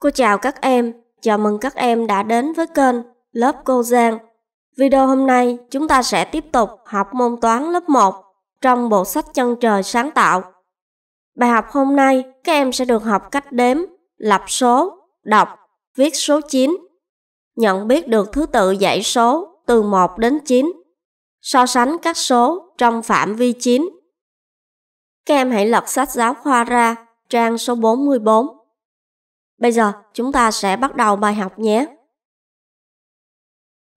Cô chào các em, chào mừng các em đã đến với kênh Lớp Cô Giang. Video hôm nay chúng ta sẽ tiếp tục học môn toán lớp 1 trong bộ sách Chân trời sáng tạo. Bài học hôm nay các em sẽ được học cách đếm, lập số, đọc, viết số 9, nhận biết được thứ tự dãy số từ 1 đến 9, so sánh các số trong phạm vi 9. Các em hãy lật sách giáo khoa ra trang số 44 Bây giờ chúng ta sẽ bắt đầu bài học nhé.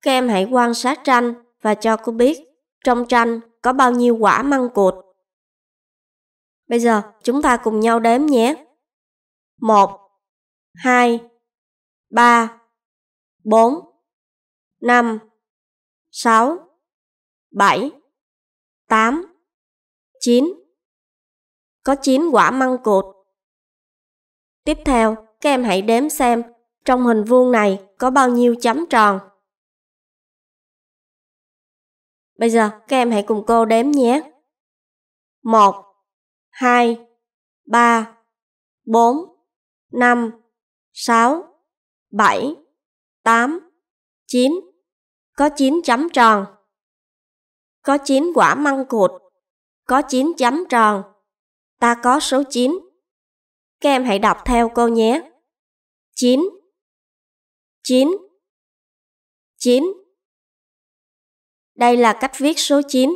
Các em hãy quan sát tranh và cho cô biết trong tranh có bao nhiêu quả măng cụt. Bây giờ chúng ta cùng nhau đếm nhé. 1 2 3 4 5 6 7 8 9 Có 9 quả măng cụt. Tiếp theo, các em hãy đếm xem trong hình vuông này có bao nhiêu chấm tròn. Bây giờ các em hãy cùng cô đếm nhé. 1 2 3 4 5 6 7 8 9 Có 9 chấm tròn. Có 9 quả măng cụt. Có 9 chấm tròn. Ta có số 9. Các em hãy đọc theo cô nhé chín chín chín Đây là cách viết số 9.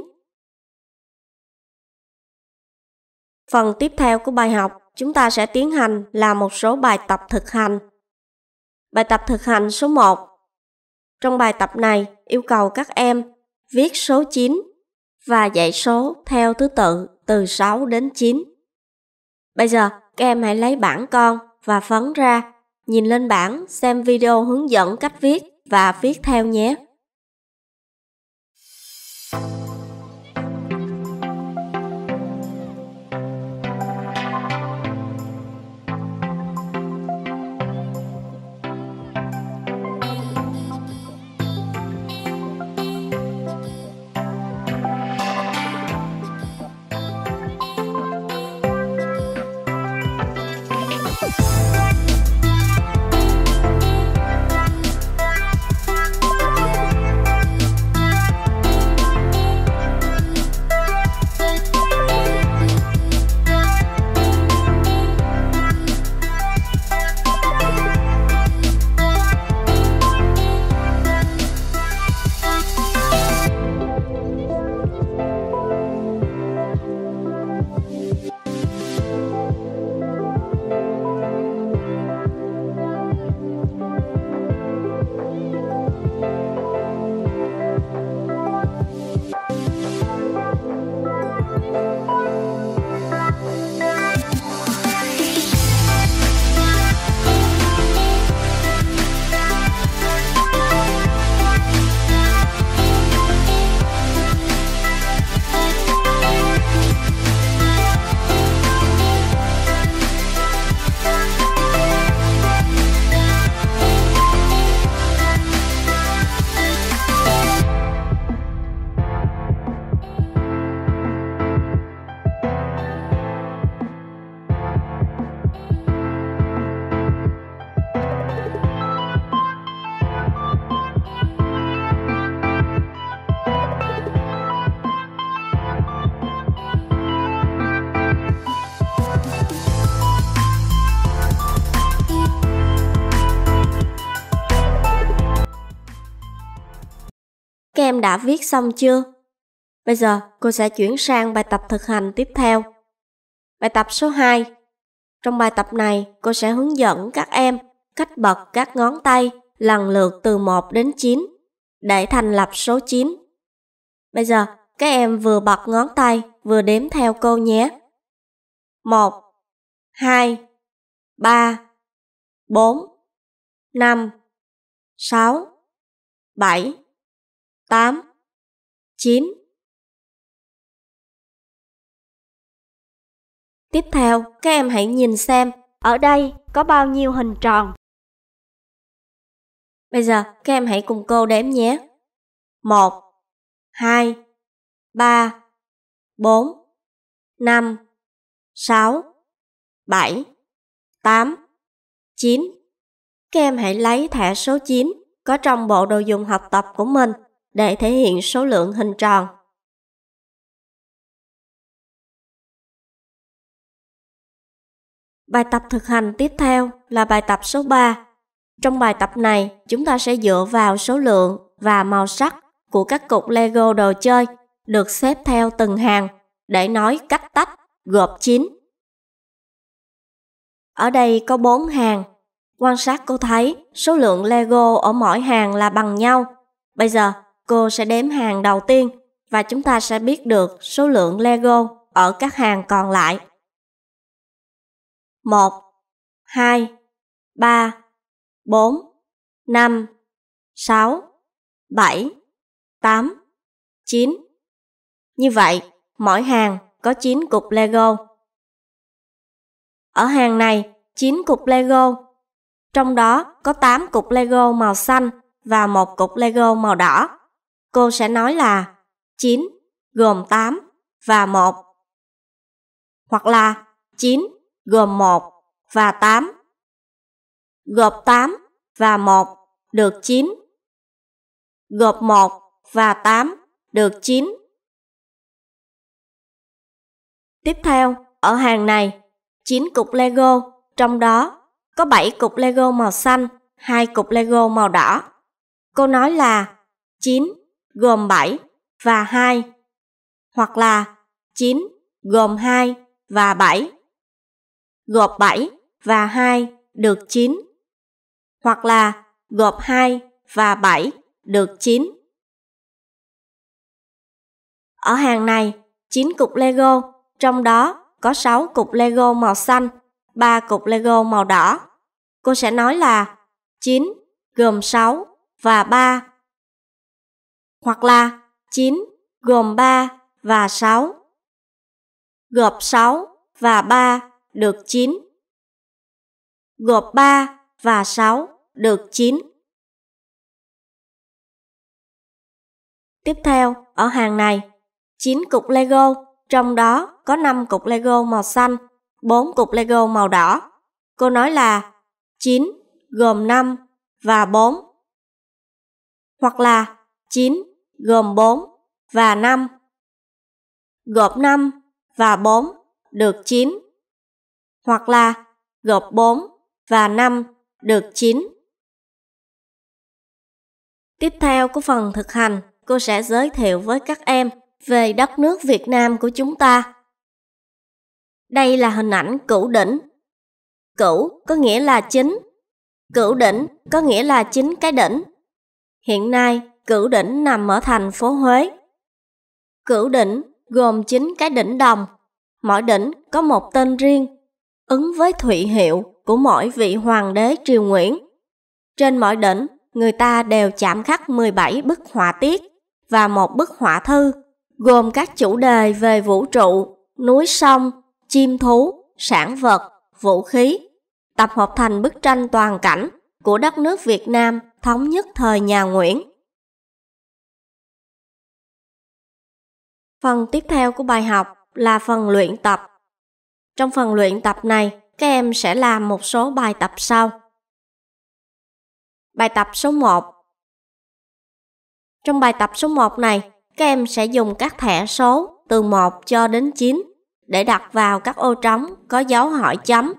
Phần tiếp theo của bài học, chúng ta sẽ tiến hành là một số bài tập thực hành. Bài tập thực hành số 1. Trong bài tập này, yêu cầu các em viết số 9 và dạy số theo thứ tự từ 6 đến 9. Bây giờ, các em hãy lấy bảng con và phấn ra Nhìn lên bảng xem video hướng dẫn cách viết và viết theo nhé. đã viết xong chưa? Bây giờ cô sẽ chuyển sang bài tập thực hành tiếp theo. Bài tập số 2 Trong bài tập này, cô sẽ hướng dẫn các em cách bật các ngón tay lần lượt từ 1 đến 9 để thành lập số 9. Bây giờ, các em vừa bật ngón tay vừa đếm theo cô nhé. 1 2 3 4 5 6 7 8 9. Tiếp theo, các em hãy nhìn xem ở đây có bao nhiêu hình tròn. Bây giờ, các em hãy cùng cô đếm nhé. 1 2 3 4 5 6 7 8 9 Các em hãy lấy thẻ số 9 có trong bộ đồ dùng học tập của mình để thể hiện số lượng hình tròn. Bài tập thực hành tiếp theo là bài tập số 3. Trong bài tập này, chúng ta sẽ dựa vào số lượng và màu sắc của các cục Lego đồ chơi được xếp theo từng hàng để nói cách tách, gộp chín. Ở đây có 4 hàng. Quan sát cô thấy số lượng Lego ở mỗi hàng là bằng nhau. Bây giờ, cô sẽ đếm hàng đầu tiên và chúng ta sẽ biết được số lượng Lego ở các hàng còn lại. 1, 2, 3, 4, 5, 6, 7, 8, 9. Như vậy, mỗi hàng có 9 cục Lego. Ở hàng này, 9 cục Lego. Trong đó có 8 cục Lego màu xanh và một cục Lego màu đỏ cô sẽ nói là 9 gồm 8 và 1. Hoặc là 9 gồm 1 và 8. Gộp 8 và 1 được 9. Gộp 1 và 8 được 9. Tiếp theo, ở hàng này, 9 cục Lego, trong đó có 7 cục Lego màu xanh, 2 cục Lego màu đỏ. Cô nói là 9 gồm 7 và 2 hoặc là 9 gồm 2 và 7. Gộp 7 và 2 được 9 hoặc là gộp 2 và 7 được 9. Ở hàng này, 9 cục Lego, trong đó có 6 cục Lego màu xanh, 3 cục Lego màu đỏ. Cô sẽ nói là 9 gồm 6 và 3 hoặc là 9 gồm 3 và 6. Gộp 6 và 3 được 9. Gộp 3 và 6 được 9. Tiếp theo, ở hàng này, 9 cục Lego, trong đó có 5 cục Lego màu xanh, 4 cục Lego màu đỏ. Cô nói là 9 gồm 5 và 4. Hoặc là 9 gồm 4 và 5. Gộp 5 và 4 được 9. Hoặc là gộp 4 và 5 được 9. Tiếp theo của phần thực hành, cô sẽ giới thiệu với các em về đất nước Việt Nam của chúng ta. Đây là hình ảnh cửu đỉnh. Cửu có nghĩa là chính. Cửu đỉnh có nghĩa là chính cái đỉnh. Hiện nay, Cửu đỉnh nằm ở thành phố Huế. Cửu đỉnh gồm 9 cái đỉnh đồng, mỗi đỉnh có một tên riêng, ứng với thụy hiệu của mỗi vị hoàng đế triều Nguyễn. Trên mỗi đỉnh, người ta đều chạm khắc 17 bức họa tiết và một bức họa thư, gồm các chủ đề về vũ trụ, núi sông, chim thú, sản vật, vũ khí, tập hợp thành bức tranh toàn cảnh của đất nước Việt Nam thống nhất thời nhà Nguyễn. Phần tiếp theo của bài học là phần luyện tập. Trong phần luyện tập này, các em sẽ làm một số bài tập sau. Bài tập số 1 Trong bài tập số 1 này, các em sẽ dùng các thẻ số từ 1 cho đến 9 để đặt vào các ô trống có dấu hỏi chấm,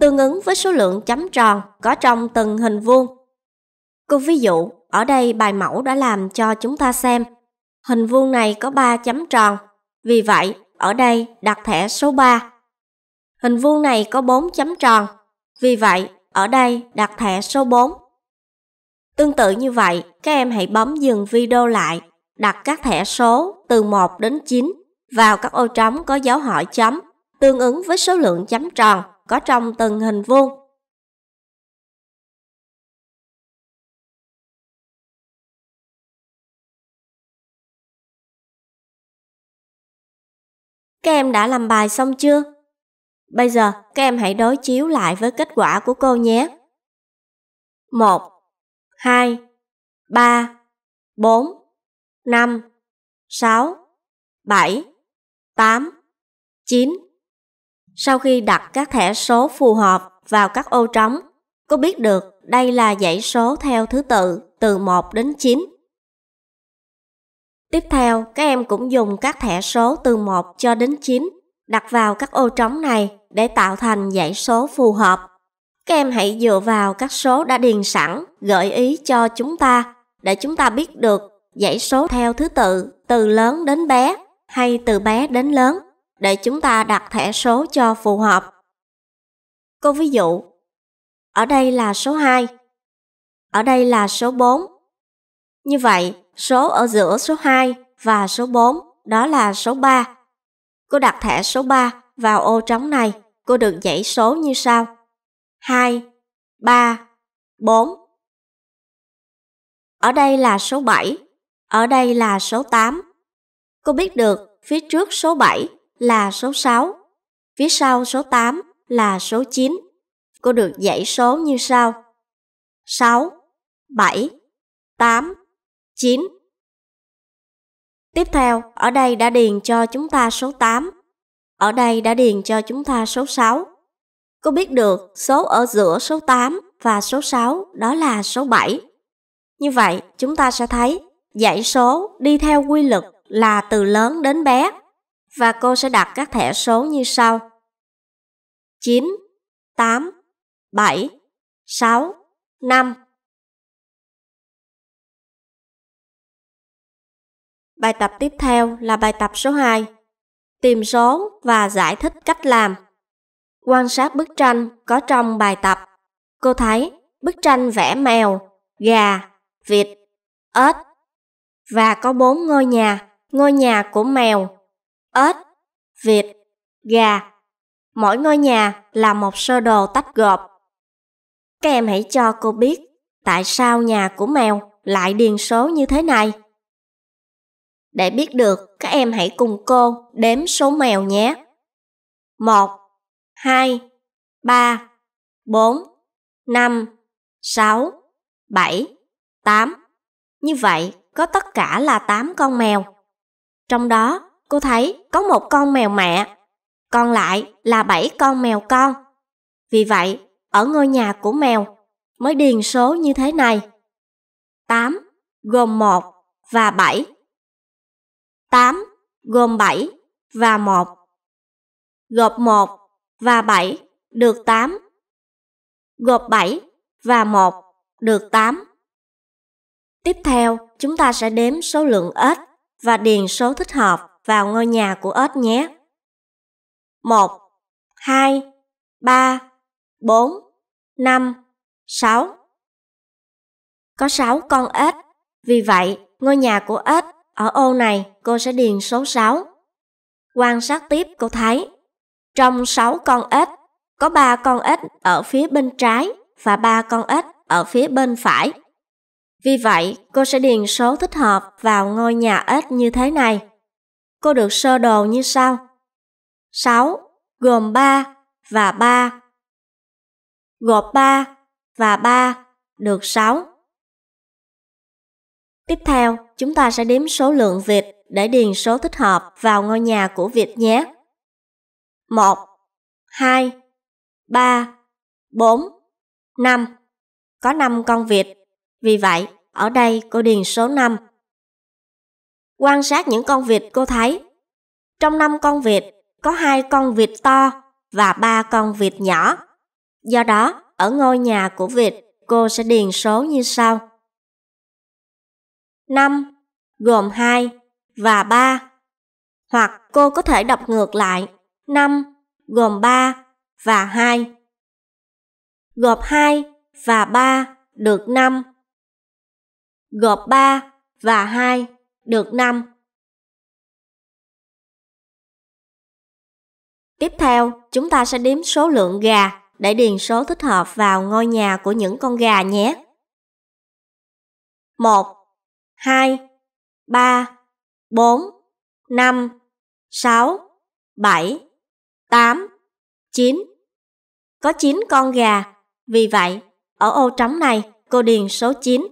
tương ứng với số lượng chấm tròn có trong từng hình vuông. Cô ví dụ, ở đây bài mẫu đã làm cho chúng ta xem Hình vuông này có 3 chấm tròn, vì vậy ở đây đặt thẻ số 3. Hình vuông này có 4 chấm tròn, vì vậy ở đây đặt thẻ số 4. Tương tự như vậy, các em hãy bấm dừng video lại, đặt các thẻ số từ 1 đến 9 vào các ô trống có dấu hỏi chấm, tương ứng với số lượng chấm tròn có trong từng hình vuông các em đã làm bài xong chưa? Bây giờ các em hãy đối chiếu lại với kết quả của cô nhé. 1, 2, 3, 4, 5, 6, 7, 8, 9. Sau khi đặt các thẻ số phù hợp vào các ô trống, cô biết được đây là dãy số theo thứ tự từ 1 đến 9. Tiếp theo, các em cũng dùng các thẻ số từ 1 cho đến 9 đặt vào các ô trống này để tạo thành dãy số phù hợp. Các em hãy dựa vào các số đã điền sẵn gợi ý cho chúng ta để chúng ta biết được dãy số theo thứ tự từ lớn đến bé hay từ bé đến lớn để chúng ta đặt thẻ số cho phù hợp. Cô ví dụ, ở đây là số 2, ở đây là số 4. Như vậy, số ở giữa số 2 và số 4, đó là số 3. Cô đặt thẻ số 3 vào ô trống này, cô được dãy số như sau. 2, 3, 4. Ở đây là số 7, ở đây là số 8. Cô biết được phía trước số 7 là số 6, phía sau số 8 là số 9. Cô được dãy số như sau. 6, 7, 8, 9. Tiếp theo, ở đây đã điền cho chúng ta số 8. Ở đây đã điền cho chúng ta số 6. Cô biết được số ở giữa số 8 và số 6 đó là số 7. Như vậy, chúng ta sẽ thấy dãy số đi theo quy luật là từ lớn đến bé và cô sẽ đặt các thẻ số như sau. 9, 8, 7, 6, 5, Bài tập tiếp theo là bài tập số 2. Tìm số và giải thích cách làm. Quan sát bức tranh có trong bài tập. Cô thấy bức tranh vẽ mèo, gà, vịt, ếch và có bốn ngôi nhà, ngôi nhà của mèo, ếch, vịt, gà. Mỗi ngôi nhà là một sơ đồ tách gộp. Các em hãy cho cô biết tại sao nhà của mèo lại điền số như thế này. Để biết được, các em hãy cùng cô đếm số mèo nhé. 1 2 3 4 5 6 7 8 Như vậy, có tất cả là 8 con mèo. Trong đó, cô thấy có một con mèo mẹ, còn lại là 7 con mèo con. Vì vậy, ở ngôi nhà của mèo mới điền số như thế này. 8 gồm 1 và 7 8 gồm 7 và 1. Gộp 1 và 7 được 8. Gộp 7 và 1 được 8. Tiếp theo, chúng ta sẽ đếm số lượng ếch và điền số thích hợp vào ngôi nhà của ếch nhé. 1 2 3 4 5 6 Có 6 con ếch, vì vậy ngôi nhà của ếch ở ô này, cô sẽ điền số 6. Quan sát tiếp cô thấy, trong 6 con ếch, có 3 con ếch ở phía bên trái và 3 con ếch ở phía bên phải. Vì vậy, cô sẽ điền số thích hợp vào ngôi nhà ếch như thế này. Cô được sơ đồ như sau. 6 gồm 3 và 3. Gộp 3 và 3 được 6. Tiếp theo, Chúng ta sẽ đếm số lượng vịt để điền số thích hợp vào ngôi nhà của vịt nhé. 1, 2, 3, 4, 5. Có 5 con vịt. Vì vậy, ở đây cô điền số 5. Quan sát những con vịt cô thấy. Trong 5 con vịt, có hai con vịt to và ba con vịt nhỏ. Do đó, ở ngôi nhà của vịt, cô sẽ điền số như sau. 5 gồm 2 và 3. Hoặc cô có thể đọc ngược lại 5 gồm 3 và 2. Gộp 2 và 3 được 5. Gộp 3 và 2 được 5. Tiếp theo, chúng ta sẽ đếm số lượng gà để điền số thích hợp vào ngôi nhà của những con gà nhé. 1 2 3, 4, 5, 6, 7, 8, 9. Có 9 con gà, vì vậy, ở ô trống này cô điền số 9.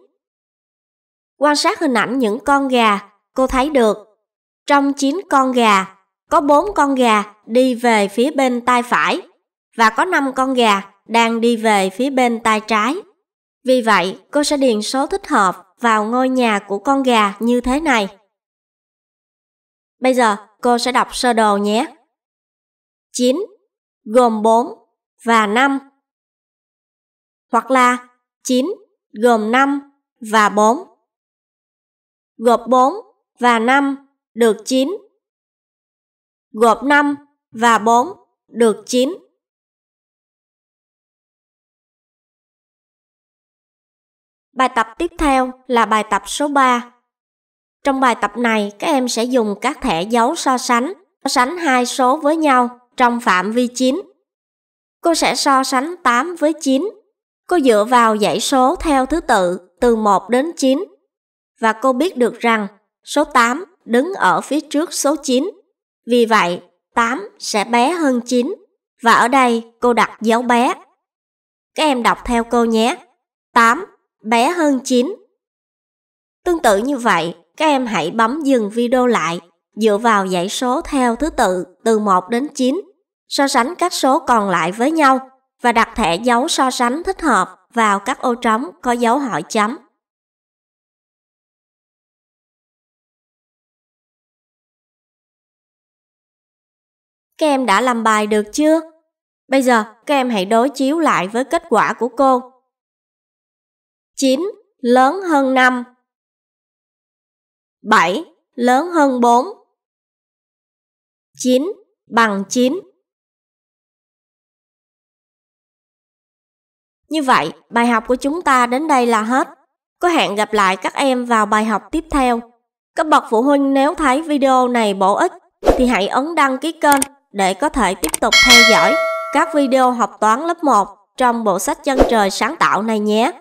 Quan sát hình ảnh những con gà, cô thấy được trong 9 con gà, có 4 con gà đi về phía bên tay phải và có 5 con gà đang đi về phía bên tay trái. Vì vậy, cô sẽ điền số thích hợp vào ngôi nhà của con gà như thế này. Bây giờ cô sẽ đọc sơ đồ nhé. 9 gồm 4 và 5 hoặc là 9 gồm 5 và 4. Gộp 4 và 5 được 9. Gộp 5 và 4 được 9. Bài tập tiếp theo là bài tập số 3. Trong bài tập này, các em sẽ dùng các thẻ dấu so sánh, so sánh hai số với nhau trong phạm vi 9. Cô sẽ so sánh 8 với 9. Cô dựa vào dãy số theo thứ tự từ 1 đến 9 và cô biết được rằng số 8 đứng ở phía trước số 9. Vì vậy, 8 sẽ bé hơn 9 và ở đây cô đặt dấu bé. Các em đọc theo cô nhé. 8 bé hơn 9. Tương tự như vậy, các em hãy bấm dừng video lại dựa vào dãy số theo thứ tự từ 1 đến 9, so sánh các số còn lại với nhau và đặt thẻ dấu so sánh thích hợp vào các ô trống có dấu hỏi chấm. Các em đã làm bài được chưa? Bây giờ, các em hãy đối chiếu lại với kết quả của cô 9 lớn hơn 5 7 lớn hơn 4 9 bằng 9 Như vậy, bài học của chúng ta đến đây là hết. Có hẹn gặp lại các em vào bài học tiếp theo. Các bậc phụ huynh nếu thấy video này bổ ích thì hãy ấn đăng ký kênh để có thể tiếp tục theo dõi các video học toán lớp 1 trong bộ sách chân trời sáng tạo này nhé.